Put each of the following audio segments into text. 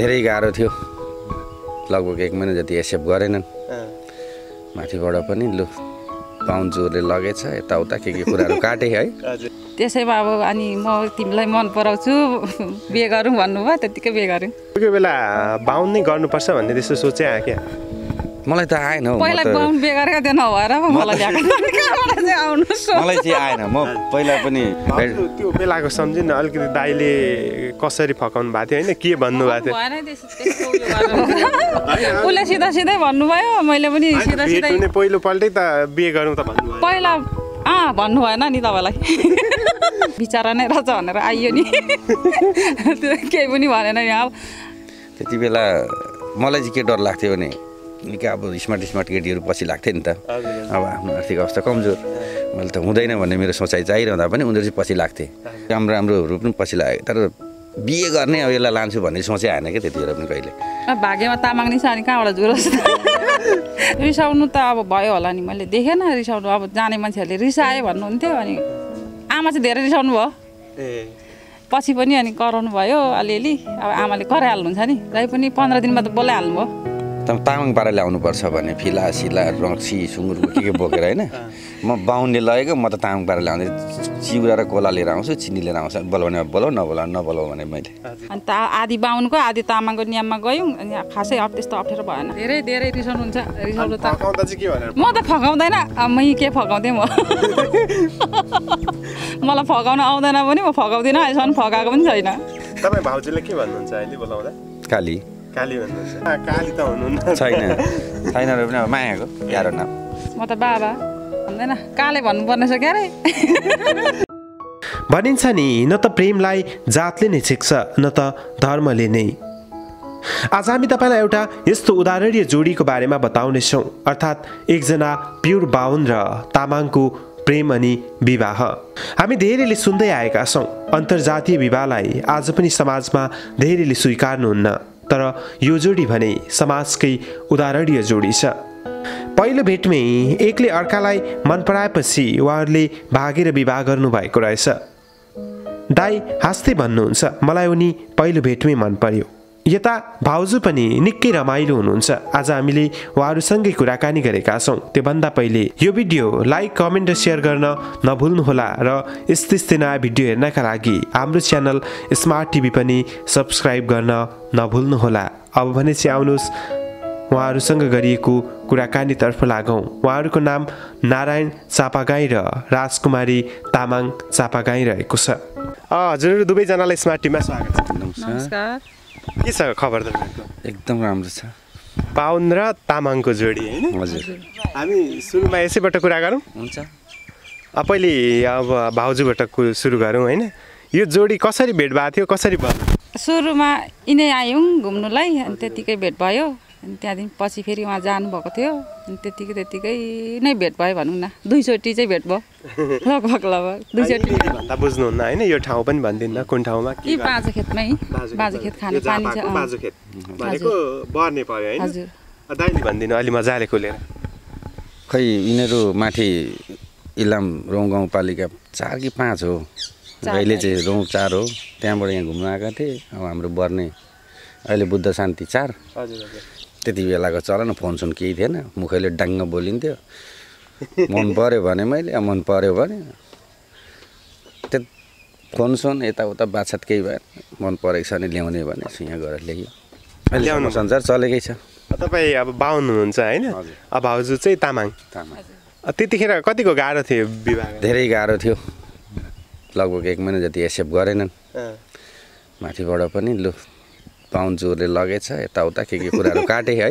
धेरै गाह्रो थियो लगभग एक महिना जति एक्सेप्ट गरेनन् माथिबाट पनि लु पाउन्चुहरूले लगेछ यताउता के के कुराहरू काटे है त्यसैमा अब अनि म तिमीलाई मन पराउँछु बिहे गरौँ भन्नुभयो त्यतिकै बिहे गरौँ कोही कोही बेला बाहुन नै गर्नुपर्छ भन्ने त्यस्तो सोचे आयो क्या मलाई त आएन पहिला त्यो नभएर मलाई मलाई चाहिँ आएन म पहिला पनि त्यो बेलाको सम्झिन अलिकति दाइले कसरी फकाउनु भएको थियो होइन के भन्नुभएको थियो उसले सिधा सिधै भन्नुभयो मैले पनि सिधा सिधै पहिलोपल्टै त बिहे गरौँ त भन्नु पहिला अँ भन्नु भएन नि तपाईँलाई बिचरा नै रहेछ भनेर आइयो नि त्यो केही पनि भनेन नि अब त्यति बेला मलाई चाहिँ के डर लाग्थ्यो भने निकै अब स्मार्ट स्मार्ट केटीहरू पछि लाग्थ्यो नि त अब आफ्नो आर्थिक अवस्था कमजोर मैले त हुँदैन भन्ने मेरो सोचाइ चाहिरहँदा पनि उनीहरू चाहिँ पछि लाग्थे राम्रो राम्रोहरू पनि पछि लाग्यो तर बिए गर्ने अब यसलाई लान्छु भन्ने सोचै आएन क्या त्यतिखेर पनि कहिले भाग्यमा तामाङ नि अनि कहाँबाट जुरोस् रिसाउनु त अब भयो होला नि मैले देखेन रिसाउनु अब जाने मान्छेहरूले रिसाएँ भन्नुहुन्थ्यो अनि आमा चाहिँ धेरै रिसाउनु भयो पछि पनि अनि कराउनु भयो अलिअलि अब आमाले कराइहाल्नुहुन्छ नि तै पनि पन्ध्र दिनमा त बोलाइहाल्नु भयो तामाङ पाराले आउनुपर्छ भने फिला सिला रक्सी सुँगुरको के के बोकेर होइन म बाहुनले लगेको म त तामाङ पाराले ल्याउँदै चिउरा र कोला लिएर आउँछु चिनी लिएर आउँछु बोलाउने बोलाऊ नबोला नबोलाऊ भने मैले अन्त आधी बाहुनको आधी तामाङको नियममा गयौँ खासै अब त्यस्तो अप्ठ्यारो भएन धेरै धेरै रिसाउनु हुन्छ त म त फकाउँदैन म के फकाउँथेँ म मलाई फकाउन आउँदैन पनि म फकाउँदिनँ अहिलेसम्म फकाएको पनि छैन तपाईँ भाउजूले के भन्नुहुन्छ अहिले बोलाउँदा काली काली काली त छैन छैन म त बाबा भन्दैन काले भन्नुपर्ने छ क्यारे भनिन्छ नि न त प्रेमलाई जातले नै छेक्छ न त धर्मले नै आज हामी तपाईँलाई एउटा यस्तो उदाहरणीय जोडीको बारेमा बताउनेछौँ अर्थात् एकजना प्युर बाहुन र तामाङको प्रेम अनि विवाह हामी धेरैले सुन्दै आएका छौँ अन्तर्जातीय विवाहलाई आज पनि समाजमा धेरैले स्वीकार्नुहुन्न तर यो जोडी भने समाजकै उदाहरणीय जोडी छ पहिलो भेटमै एकले अर्कालाई मन पराएपछि उहाँहरूले भागेर विवाह गर्नुभएको रहेछ दाई हाँस्दै भन्नुहुन्छ मलाई उनी पहिलो भेटमै मन पर्यो यता भाउजू पनि निकै रमाइलो हुनुहुन्छ आज हामीले उहाँहरूसँगै कुराकानी गरेका छौँ त्योभन्दा पहिले यो भिडियो लाइक कमेन्ट र सेयर गर्न नभुल्नुहोला र यस्तै यस्तै नयाँ भिडियो हेर्नका लागि हाम्रो च्यानल स्मार्ट टिभी पनि सब्सक्राइब गर्न नभुल्नुहोला अब भने चाहिँ आउनुहोस् उहाँहरूसँग गरिएको कुराकानीतर्फ लागौँ उहाँहरूको नाम नारायण चापागाई र राजकुमारी तामाङ चापागाई रहेको छ हजुर दुवैजनालाई स्मार्ट टिममा स्वागत छ नमस्कार के छ खबर तपाईँको एकदम राम्रो छ पाहुन र तामाङको जोडी होइन हजुर हामी सुरुमा यसैबाट कुरा गरौँ हुन्छ पहिले अब भाउजूबाट सुरु गरौँ होइन यो जोडी कसरी भेट भएको थियो कसरी भयो सुरुमा यिनै आयौँ घुम्नुलाई अनि त्यतिकै भेट भयो अनि त्यहाँदेखि पछि फेरि उहाँ जानुभएको थियो अनि त्यतिकै त्यतिकै नै भेट भयो भनौँ न दुईचोटि चाहिँ भेट भयो लगभग लगभग दुईचोटि बुझ्नुहुन्न होइन यो ठाउँ पनि भनिदिनु कुन ठाउँमा कि बाँझो खेतमै बाँझो खेत खाने पानी छ खेत भनेको पर्यो हजुर दाइले भनिदिनु अलि मजाले खोलेर खै यिनीहरू माथि इलाम रौँ गाउँपालिका चार कि पाँच हो अहिले चाहिँ रौँ चार हो त्यहाँबाट यहाँ घुम्न आएका थिएँ अब हाम्रो बर्ने अहिले बुद्ध शान्ति चार हजुर हजुर त्यति बेलाको चलन फोन सुन केही थिएन मुखैले डाङ्ग बोलिन्थ्यो मन पऱ्यो भने मैले मन पऱ्यो भने त्यो सुन यताउता बाछात केही भएन मन परेको छ भने ल्याउने भने यहाँ गएर ल्यायो ल्याउनु संसार चलेकै छ तपाईँ अब बाहुन हुनुहुन्छ होइन अब हजुर चाहिँ तामाङ तामाङ त्यतिखेर कतिको गाह्रो थियो विवाह धेरै गाह्रो थियो लगभग एक महिना जति एक्सेप्ट गरेनन् माथिबाट पनि लु पाउन्चोहरूले लगेछ यताउता के के कुराहरू काटे है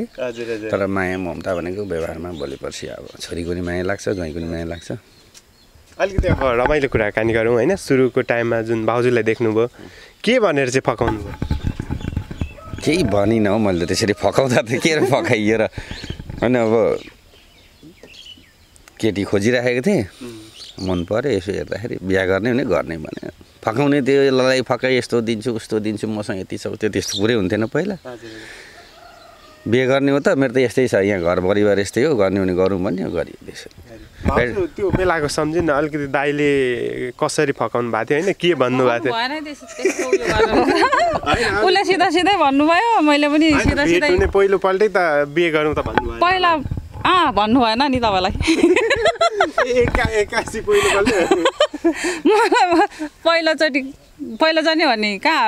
तर माया ममता भनेको व्यवहारमा भोलि पर्सि अब छोरीको नि माया लाग्छ ज्वाइँको नि माया लाग्छ अलिकति अब रमाइलो कुराकानी गरौँ होइन सुरुको टाइममा जुन भाउजूलाई देख्नुभयो के भनेर चाहिँ फकाउनु भयो केही भनिनँ हौ मैले त्यसरी फकाउँदा त के फकाइयो र होइन अब केटी खोजिराखेको थिएँ मन पऱ्यो यसो हेर्दाखेरि बिहा गर्ने भने गर्ने भने फकाउने त्यो ललाई फकाइ यस्तो दिन्छु उस्तो दिन्छु मसँग यति छ त्यो त्यस्तो कुरै हुन्थेन पहिला बिहे गर्ने हो त मेरो त यस्तै छ यहाँ घर परिवार यस्तै हो गर्ने भने गरौँ भन्ने गरियो त्यो बेलाको सम्झिन अलिकति दाइले कसरी फकाउनु भएको थियो होइन के भन्नुभएको थियो उसले सिधा सिधै भन्नुभयो मैले पनि सिधा सिधै पहिलोपल्टै त बिहे गरौँ त पहिला अँ भन्नु भएन नि तपाईँलाई मलाई पहिलोचोटि पहिलोचोटि भने कहाँ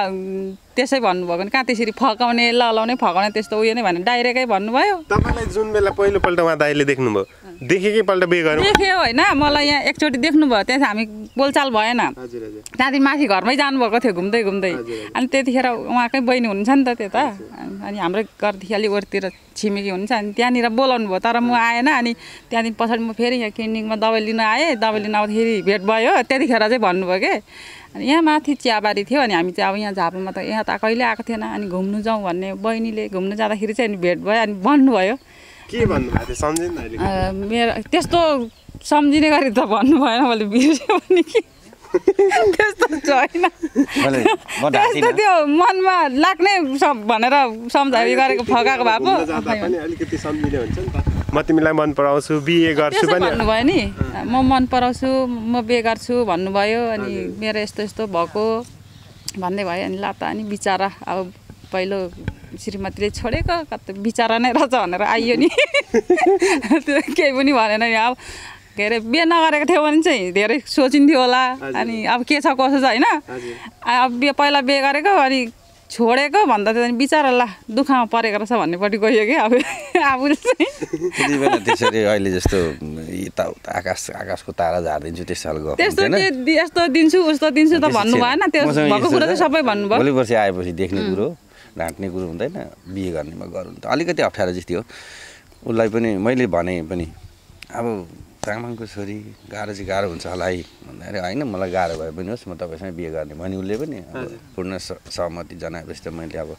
त्यसै भन्नुभयो भने कहाँ त्यसरी फकाउने ललाउने फकाउने त्यस्तो उयो नै भने डाइरेक्टै भन्नुभयो तपाईँलाई जुन बेला पहिलोपल्ट उहाँ दाइले देख्नुभयो देखेकैपल्ट बिहे गर्नु देख्यो होइन मलाई यहाँ एकचोटि भयो त्यहाँ हामी बोलचाल भएन त्यहाँदेखि माथि घरमै जानुभएको थियो घुम्दै घुम्दै अनि त्यतिखेर उहाँकै बहिनी हुनुहुन्छ नि त त्यो त अनि हाम्रो घरदेखि अलिक ओरतिर छिमेकी हुन्छ अनि त्यहाँनिर बोलाउनु भयो तर म आएन अनि त्यहाँदेखि पछाडि म फेरि यहाँ क्लिनिकमा दबाई लिन आएँ दबाई लिन आउँदाखेरि भेट भयो त्यतिखेर चाहिँ भन्नुभयो कि अनि यहाँ माथि चियाबारी थियो अनि हामी चाहिँ अब यहाँ झापामा त यहाँ त कहिले आएको थिएन अनि घुम्नु जाउँ भन्ने बहिनीले घुम्नु जाँदाखेरि चाहिँ अनि भेट भयो अनि भन्नुभयो के भन्नुभएको थियो सम्झिँदैन अहिले मेरो त्यस्तो सम्झिने गरी त भन्नु भएन मैले बिर्सेँ भने कि त्यस्तो छैन त्यस्तो त्यो मनमा लाग्ने भनेर सम्झाइ गरेको फकाएको भए पो अलिकति सम्झिने हुन्छ नि त म तिमीलाई मन पराउँछु बिए गर्छु पनि भन्नुभयो नि म मन पराउँछु म बिए गर्छु भन्नुभयो अनि मेरो यस्तो यस्तो भएको भन्दै भयो अनि त अनि बिचरा अब पहिलो श्रीमतीले छोडेको कति बिचरा नै रहेछ भनेर आइयो नि त्यो केही पनि भनेन नि अब के अरे बिहे नगरेको थियो भने चाहिँ धेरै सोचिन्थ्यो होला अनि अब के छ कसो छ होइन अब बिहे पहिला बिहे गरेको अनि छोडेको भन्दा चाहिँ बिचरा ला दुःखमा परेको रहेछ भन्नेपट्टि गयो कि अब आफूले त्यसरी अहिले जस्तो यताउता आकाश आकाशको तारा झारिदिन्छु त्यस्तो खालको त्यस्तो यस्तो दिन्छु उस्तो दिन्छु त भन्नु भएन त्यो भएको कुरा चाहिँ सबै भन्नुभयो भोलि पर्सि आएपछि देख्ने कुरो घाँट्ने कुरो हुँदैन बिहे गर्नेमा गर त अलिकति अप्ठ्यारो जस्तै हो उसलाई पनि मैले भने पनि अब तामाङको छोरी गाह्रो चाहिँ गाह्रो हुन्छ होला है भन्दाखेरि होइन मलाई गाह्रो भए पनि होस् म तपाईँसँग बिहे गर्ने भने उसले पनि पूर्ण सहमति जनाएपछि त मैले अब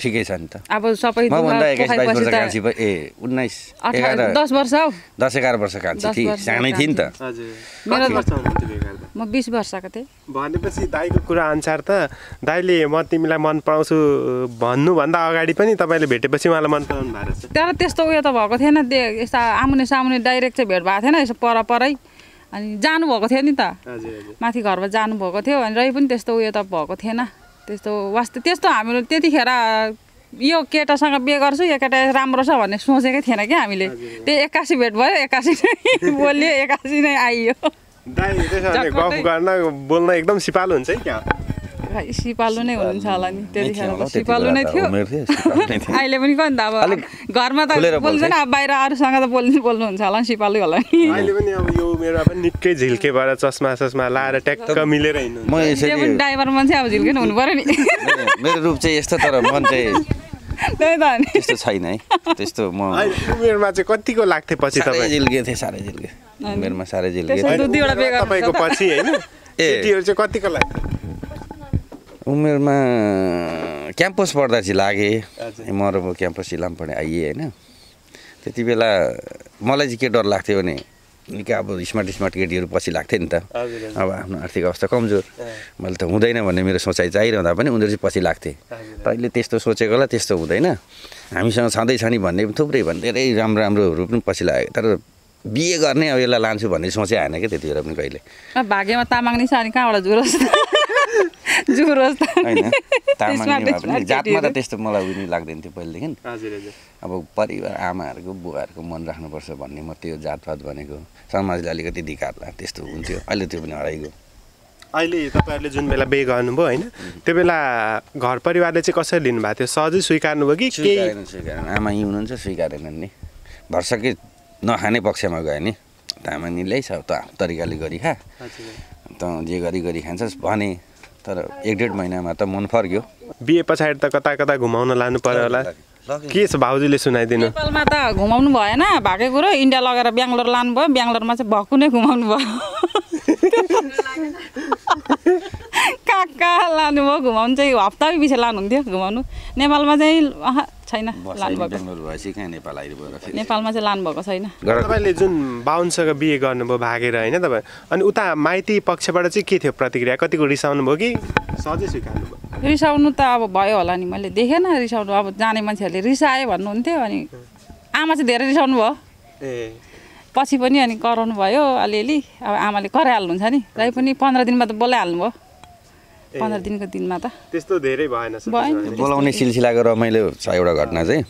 ठिकै छ नि त अब सबै मभन्दा एक्काइस बाइस वर्ष कान्छी ए उन्नाइस एघार दस वर्ष दस एघार वर्ष कान्छी थिएँ सानै थिएँ नि त म बिस वर्षको थिएँ भनेपछि दाईको कुरा अनुसार त दाईले म तिमीलाई मन पराउँछु भन्नुभन्दा अगाडि पनि तपाईँले भेटेपछि उहाँलाई मन पराउनु भएको छ तर त्यस्तो उयो त भएको थिएन यस्तो आमुने सामुने डाइरेक्ट चाहिँ भेट भएको थिएन यसो परपरै अनि जानुभएको थियो नि त माथि घरमा जानुभएको थियो अनि रहि पनि त्यस्तो उयो त भएको थिएन त्यस्तो वास्तव त्यस्तो हाम्रो त्यतिखेर यो केटासँग बिहे गर्छु यो केटा राम्रो छ भन्ने सोचेकै थिएन क्या हामीले त्यही एक्कासी भेट भयो एक्कासी नै बोल्यो एक्कासी नै आइयो गफ गर्न बोल्न एकदम सिपालु हुन्छ है त्यहाँ सिपालु नै हुनुहुन्छ होला नि त्यतिखेर सिपालु नै थियो अहिले पनि कन् त अब घरमा त बोल्छन् अब बाहिर अरूसँग त बोल्नु बोल्नुहुन्छ होला नि सिपालु होला नि अहिले पनि अब यो मेरोमा पनि निकै झिल्केबाट चस्मा चस्मा लाएर ट्याक्क मिलेर हिँड्नु ड्राइभर मान्छे अब झिल्के हुनु पऱ्यो नि मेरो रूप चाहिँ यस्तो तर मन चाहिँ त्यस्तो छैन है त्यस्तो म उमेरमा चाहिँ कतिको लाग्थ्यो पछि तपाईँ झिल्के थिएँ साह्रै झिल्के मेरोमा साह्रै झिल तपाईँको पछि होइन एटीहरू चाहिँ कतिको लाग्छ उमेरमा क्याम्पस पढ्दा चाहिँ लागेँ म र म क्याम्पस इलाम पढेँ आइएँ होइन त्यति बेला मलाई चाहिँ के डर लाग्थ्यो भने निकै अब स्मार्ट स्मार्ट केटीहरू पछि लाग्थ्यो नि त अब आफ्नो आर्थिक अवस्था कमजोर मैले त हुँदैन भन्ने मेरो सोचाइ चाहिरहँदा पनि उनीहरू चाहिँ पछि लाग्थे अहिले त्यस्तो सोचेकोलाई त्यस्तो हुँदैन हामीसँग छँदैछ नि भन्ने थुप्रै भन्ने धेरै राम्रो राम्रोहरू पनि पछि लाग्यो तर बिहे गर्ने अब यसलाई लान्छु भन्ने सोचे आएन क्या बेला पनि कहिले भाग्यमा तामाङ नि अनि कहाँबाट जुरोस् जुरोस् तामाङ जातमा त त्यस्तो मलाई उयो लाग्दैन थियो पहिलेदेखि अब परिवार आमाहरूको बुवाहरूको मन राख्नुपर्छ भन्ने म त्यो जातपात भनेको समाजले अलिकति धिकार त्यस्तो हुन्थ्यो अहिले त्यो पनि हराइगयो अहिले तपाईँहरूले जुन बेला बे गर्नुभयो होइन त्यो बेला घर परिवारले चाहिँ कसरी लिनुभएको थियो सहजै स्वीकार्नुभयो कि आमा यहीँ हुनुहुन्छ स्वीकारेनन् नि भर्सकै नखाने पक्षमा गयो नि तामाङले छ त तरिकाले गरी खा त जे गरी गरी खान्छस् भने तर एक डेढ महिनामा त मन फर्क्यो बिहे पछाडि त कता कता घुमाउन लानु पर्यो होला के छ भाउजूले सुनाइदिनु नेपालमा त घुमाउनु भएन भएकै कुरो इन्डिया लगेर बेङ्गलोर लानुभयो बेङ्गलोरमा चाहिँ भक्कु नै घुमाउनु भयो कहाँ कहाँ लानुभयो घुमाउनु चाहिँ हप्ता पछि लानुहुन्थ्यो घुमाउनु नेपालमा चाहिँ छैन लानुभएको नेपालमा चाहिँ लानुभएको छैन तपाईँले जुन बाहुनसँग बिहे गर्नुभयो भागेर होइन तपाईँ अनि उता माइती पक्षबाट चाहिँ के थियो प्रतिक्रिया कतिको रिसाउनु भयो कि सधैँ स्वीकार्नु भयो रिसाउनु त अब भयो होला नि मैले देखेन रिसाउनु अब जाने मान्छेहरूले रिसाए भन्नुहुन्थ्यो अनि आमा चाहिँ धेरै रिसाउनु भयो ए पछि पनि अनि कराउनु भयो अलिअलि अब आमाले कराइहाल्नुहुन्छ नि तै पनि पन्ध्र दिनमा त बोलाइहाल्नु भयो पन्ध्र दिनको दिनमा त त्यस्तो धेरै भएन बोलाउने सिलसिलाको रमाइलो छ एउटा घटना चाहिँ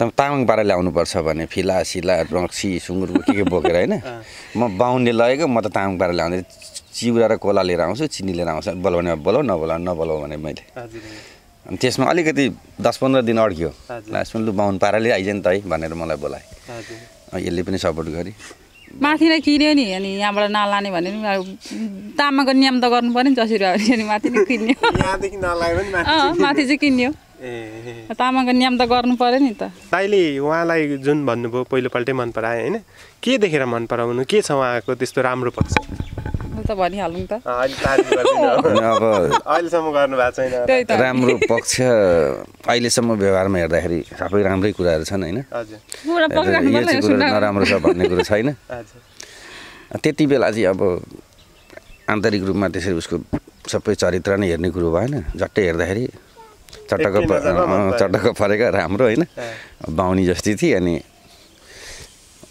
तामाङ पाराले आउनुपर्छ भने फिला सिला रक्सी सुँगुर के के बोकेर होइन म बाहुनले लगेको म त तामाङ पाराले आउँदै चिउरा र कोला लिएर आउँछु चिनी लिएर आउँछु बोलाउने बोलाउ नबोलाउ नबोलाउ भने मैले अनि त्यसमा अलिकति दस पन्ध्र दिन अड्कियो लास्टमा लु बाहुन पाराले आइज नि त है भनेर मलाई बोलाएँ यसले पनि सपोर्ट गरेँ माथि नै किन्यो नि अनि यहाँबाट नलाने भने पनि तामाको नियम त गर्नु पऱ्यो नि जसरी अनि माथि नै किन्यो माथि चाहिँ किन्यो ए तामाको नियम त गर्नु पऱ्यो नि त ताइले उहाँलाई जुन भन्नुभयो पहिलोपल्टै मन पराए होइन के देखेर मन पराउनु के छ उहाँको त्यस्तो राम्रो पक्ष त भनिहालौँ त अब अहिलेसम्म छैन राम्रो पक्ष अहिलेसम्म व्यवहारमा हेर्दाखेरि सबै राम्रै कुराहरू छन् होइन यो चाहिँ कुरो नराम्रो छ भन्ने कुरो छैन त्यति बेला चाहिँ अब आन्तरिक रूपमा त्यसरी उसको सबै चरित्र नै हेर्ने कुरो भएन झट्टै हेर्दाखेरि चटक्क चटक्क परेको राम्रो होइन बाहुनी जस्तै थिएँ अनि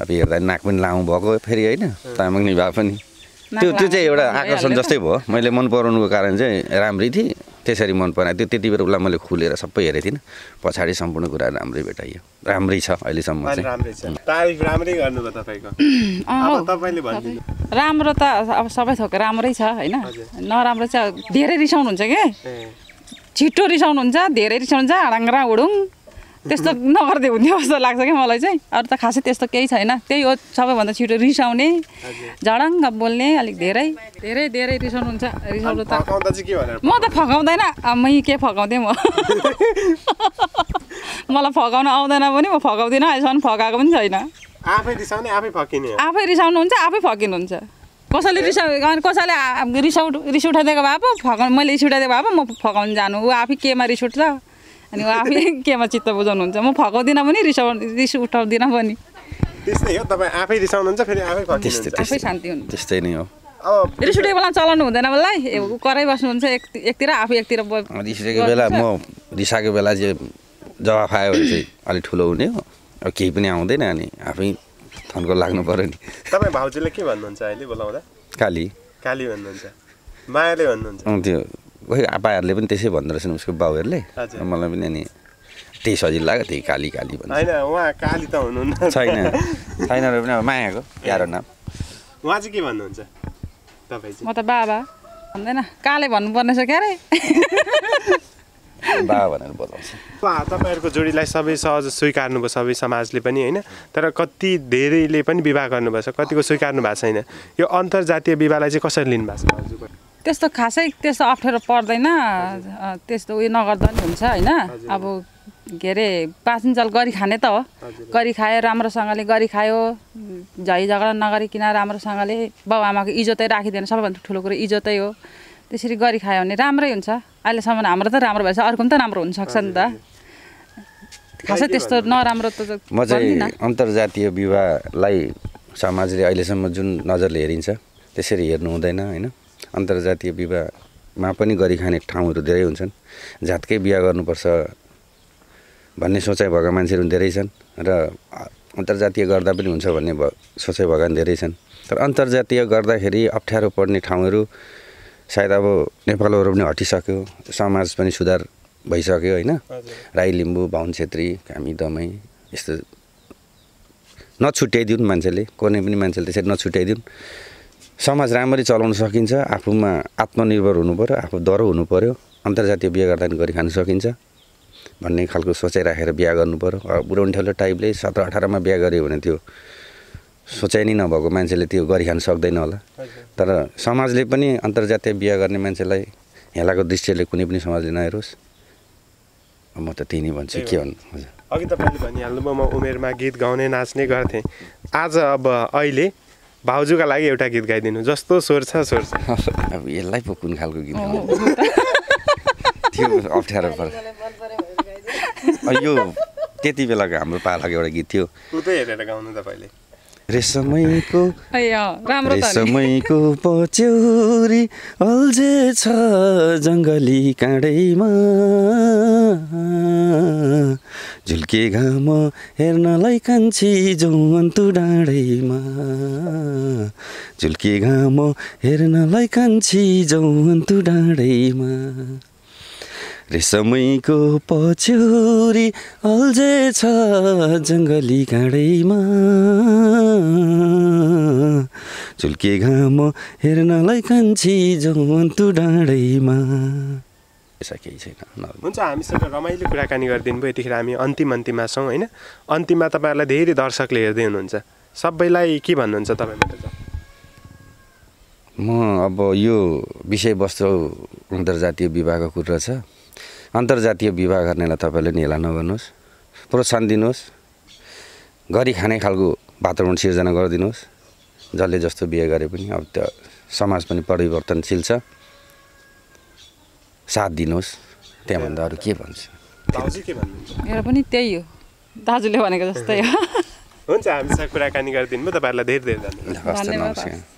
अब हेर्दा नाक पनि लामो भएको फेरि होइन तामाङ नि पनि त्यो त्यो चाहिँ एउटा आकर्षण जस्तै भयो मैले मन पराउनुको कारण चाहिँ राम्रै थिएँ त्यसरी मन पराएँ त्यो त्यति बेला उसलाई मैले खुलेर सबै हेरेको थिइनँ पछाडि सम्पूर्ण कुरा राम्रै भेटाइयो राम्रै छ अहिलेसम्म राम्रो त अब सबै थोक राम्रै छ होइन नराम्रो चाहिँ धेरै रिसाउनुहुन्छ कि छिटो रिसाउनुहुन्छ धेरै रिसाउनुहुन्छ हडाङ्ग्रा उडुङ त्यस्तो नगर्दै हुन्थ्यो जस्तो लाग्छ क्या मलाई चाहिँ अरू त खासै त्यस्तो केही छैन त्यही हो सबैभन्दा छिटो रिसाउने झडङ्ग बोल्ने अलिक धेरै धेरै धेरै रिसाउनुहुन्छ रिसाउनु त म त फकाउँदैन म के फकाउँथेँ म मलाई फकाउनु आउँदैन पनि म फकाउँदिनँ अहिलेसम्म फकाएको पनि छैन आफै रिसाउने आफै आफै रिसाउनुहुन्छ आफै फकिनुहुन्छ कसैले रिसाउ कसैले रिसाउ रिस उठाइदिएको भए पो फकाउ मैले रिस उठाइदिएको भए पो म फकाउनु जानु ऊ आफै केमा रिस उठ्छ अनि उहाँ आफै केमा चित्त बुझाउनुहुन्छ म फकाउँदिनँ पनि रिसाउ रिस उठाउँदिनँ पनि त्यस्तै हो तपाईँ आफै रिसाउनुहुन्छ फेरि आफै शान्ति हुनुहुन्छ त्यस्तै नै हो अब रिस उठेको बेला चलाउनु हुँदैन मलाई कराइ बस्नुहुन्छ एक एकतिर आफू एकतिर रिस उठेको बेला म रिसाएको बेला चाहिँ जवाफ आयो भने चाहिँ अलिक ठुलो हुने हो अब केही पनि आउँदैन अनि आफै थन्को लाग्नु पऱ्यो नि तपाईँ भाउजूले के भन्नुहुन्छ अहिले बोलाउँदा काली काली भन्नुहुन्छ मायाले भन्नुहुन्छ त्यो खोइ आपाहरूले पनि त्यसै भन्दो रहेछन् उसको बाउहरूले मलाई पनि अनि त्यही सजिलो लाग्यो त्यही काली काली भन्छ उहाँ काली त हुनुहुन्न छैन छैन र पनि अब मायाको प्यारो नाम उहाँ चाहिँ के भन्नुहुन्छ म त बाबा भन्दैन काले भन्नुपर्ने छ क्यारे बाबा भनेर बोलाउँछ तपाईँहरूको जोडीलाई सबै सहज स्वीकार्नु भयो सबै समाजले पनि होइन तर कति धेरैले पनि विवाह गर्नुभएको छ कतिको स्वीकार्नु भएको छैन यो अन्तर्जातीय विवाहलाई चाहिँ कसरी लिनुभएको छ छ त्यस्तो खासै त्यस्तो अप्ठ्यारो पर्दैन त्यस्तो उयो नगर्दा पनि हुन्छ होइन अब के अरे पासिन्जल गरी खाने त हो गरी खायो राम्रोसँगले गरी खायो झै झगडा नगरिकन राम्रोसँगले बाउ आमाको इज्जतै राखिदिएन सबैभन्दा ठुलो कुरो इज्जतै हो त्यसरी गरी खायो भने राम्रै हुन्छ अहिलेसम्म हाम्रो त राम्रो भएछ अर्को पनि त राम्रो हुनसक्छ नि त खासै त्यस्तो नराम्रो त म चाहिँ अन्तर्जातीय विवाहलाई समाजले अहिलेसम्म जुन नजरले हेरिन्छ त्यसरी हेर्नु हुँदैन होइन अन्तर्जातीय विवाहमा पनि गरिखाने ठाउँहरू धेरै हुन्छन् जातकै बिहा गर्नुपर्छ भन्ने सोचाइ भएका मान्छेहरू धेरै छन् र अन्तर्जातीय गर्दा पनि हुन्छ भन्ने भ सोचाइ भएका धेरै छन् तर अन्तर्जातीय गर्दाखेरि अप्ठ्यारो पर्ने ठाउँहरू सायद अब नेपालहरू पनि हटिसक्यो समाज पनि सुधार भइसक्यो होइन राई लिम्बू बाहुन छेत्री कामी दमाई यस्तो नछुट्याइदिउन् मान्छेले कुनै पनि मान्छेले त्यसरी नछुट्याइदिउन् समाज राम्ररी चलाउन सकिन्छ आफूमा आत्मनिर्भर हुनु पऱ्यो आफू दह्रो हुनु पऱ्यो अन्तर्जातीय बिहा गर्दा पनि गरी खान सकिन्छ भन्ने खालको सोचाइ राखेर बिहा पऱ्यो बुढौन्ठेलो टाइपले सत्र अठारमा बिहा गऱ्यो भने त्यो सोचाइ नै नभएको मान्छेले त्यो गरिखान खान सक्दैन होला तर समाजले पनि अन्तर्जातीय बिहा गर्ने मान्छेलाई हेलाको दृष्टिले कुनै पनि समाजले नहेरोस् म त त्यही नै भन्छु के भन्नु हजुर अघि तपाईँले भनिहाल्नुभयो म उमेरमा गीत गाउने नाच्ने गर्थेँ आज अब अहिले भाउजूका लागि एउटा गीत गाइदिनु जस्तो स्वर छ अब यसलाई पो कुन खालको गीत त्यो अप्ठ्यारो पर्छ यो त्यति बेलाको हाम्रो पालाको एउटा गीत थियो उतै हेरेर गाउनु तपाईँले रेशमैको रेशमैको पचौरी अल्झे छ जङ्गली काँडैमा झुल्के घाम हेर्नलाई कान्छी जौवन्तु डाँडैमा झुल्के घाम हेर्नलाई कान्छी जौवन्तु डाँडैमा रेशमैको पछ्यौरी छ जङ्गली गाडैमा झुल्के घाम हेर्नलाई कान्छी जन्तु डाँडैमा यसो केही छैन हुन्छ हामीसँग रमाइलो कुराकानी गरिदिनु भयो यतिखेर हामी अन्तिम अन्तिममा छौँ होइन अन्तिममा तपाईँहरूलाई धेरै दर्शकले हेर्दै हुनुहुन्छ सबैलाई के भन्नुहुन्छ तपाईँ म अब यो विषयवस्तु अन्तर्जातीय विवाहको कुरा छ अन्तर्जातीय विवाह गर्नेलाई तपाईँले निला नगर्नुहोस् प्रोत्साहन दिनुहोस् गरी खाने खालको वातावरण सिर्जना गरिदिनुहोस् जसले जस्तो बिहे गरे पनि अब त्यो समाज पनि परिवर्तनशील छ साथ दिनुहोस् त्यहाँभन्दा अरू के भन्छ मेरो पनि त्यही हो दाजुले भनेको जस्तै हो हुन्छ हामीसँग कुराकानी गरिदिनु भयो तपाईँहरूलाई धेरै धेरै धन्यवाद नमस्कार